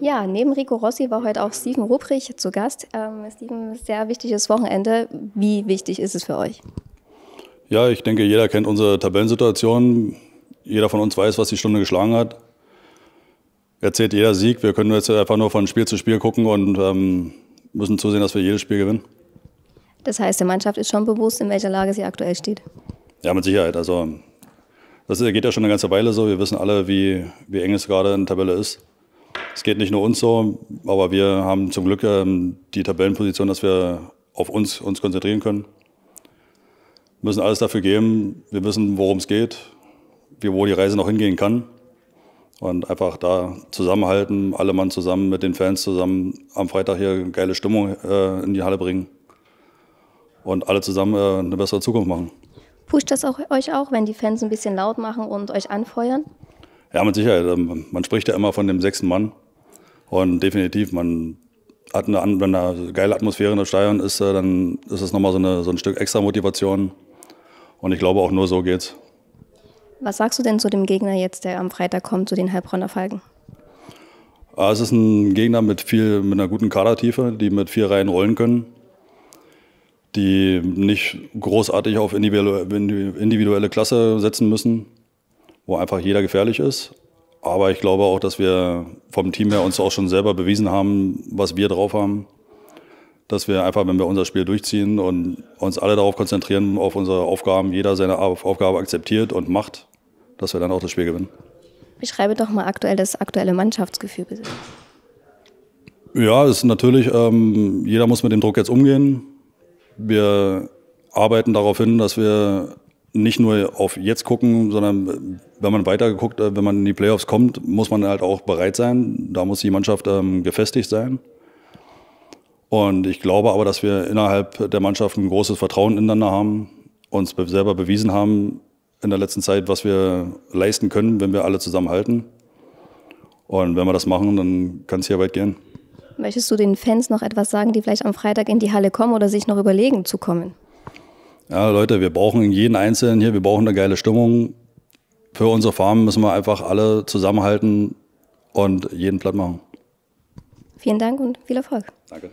Ja, neben Rico Rossi war heute auch Steven Ruprich zu Gast. Ähm, Steven, sehr wichtiges Wochenende. Wie wichtig ist es für euch? Ja, ich denke, jeder kennt unsere Tabellensituation. Jeder von uns weiß, was die Stunde geschlagen hat. Erzählt jeder Sieg. Wir können jetzt einfach nur von Spiel zu Spiel gucken und ähm, müssen zusehen, dass wir jedes Spiel gewinnen. Das heißt, der Mannschaft ist schon bewusst, in welcher Lage sie aktuell steht. Ja, mit Sicherheit. Also das geht ja schon eine ganze Weile so. Wir wissen alle, wie, wie eng es gerade in der Tabelle ist. Es geht nicht nur uns so, aber wir haben zum Glück ähm, die Tabellenposition, dass wir auf uns, uns konzentrieren können. Wir müssen alles dafür geben. Wir wissen, worum es geht, wie, wo die Reise noch hingehen kann. Und einfach da zusammenhalten, alle Mann zusammen mit den Fans zusammen, am Freitag hier eine geile Stimmung äh, in die Halle bringen und alle zusammen äh, eine bessere Zukunft machen. Pusht das auch, euch auch, wenn die Fans ein bisschen laut machen und euch anfeuern? Ja, mit Sicherheit. Ähm, man spricht ja immer von dem sechsten Mann. Und definitiv, man hat eine, wenn da geile Atmosphäre in der Stadion ist, äh, dann ist es nochmal so, eine, so ein Stück extra Motivation. Und ich glaube, auch nur so geht's. Was sagst du denn zu dem Gegner jetzt, der am Freitag kommt, zu den Heilbronner Falken? Ah, es ist ein Gegner mit, viel, mit einer guten Kadertiefe, die mit vier Reihen rollen können, die nicht großartig auf individuelle Klasse setzen müssen, wo einfach jeder gefährlich ist aber ich glaube auch, dass wir vom Team her uns auch schon selber bewiesen haben, was wir drauf haben. Dass wir einfach, wenn wir unser Spiel durchziehen und uns alle darauf konzentrieren, auf unsere Aufgaben, jeder seine Aufgabe akzeptiert und macht, dass wir dann auch das Spiel gewinnen. Beschreibe doch mal aktuell das aktuelle Mannschaftsgefühl. Bitte. Ja, ist natürlich, ähm, jeder muss mit dem Druck jetzt umgehen. Wir arbeiten darauf hin, dass wir nicht nur auf jetzt gucken, sondern wenn man weiter guckt, äh, wenn man in die Playoffs kommt, muss man halt auch bereit sein. Da muss die Mannschaft ähm, gefestigt sein. Und ich glaube aber, dass wir innerhalb der Mannschaft ein großes Vertrauen ineinander haben, uns selber bewiesen haben in der letzten Zeit, was wir leisten können, wenn wir alle zusammenhalten. Und wenn wir das machen, dann kann es hier weit gehen. Möchtest du den Fans noch etwas sagen, die vielleicht am Freitag in die Halle kommen oder sich noch überlegen zu kommen? Ja, Leute, wir brauchen jeden Einzelnen hier, wir brauchen eine geile Stimmung. Für unsere Farm müssen wir einfach alle zusammenhalten und jeden platt machen. Vielen Dank und viel Erfolg. Danke.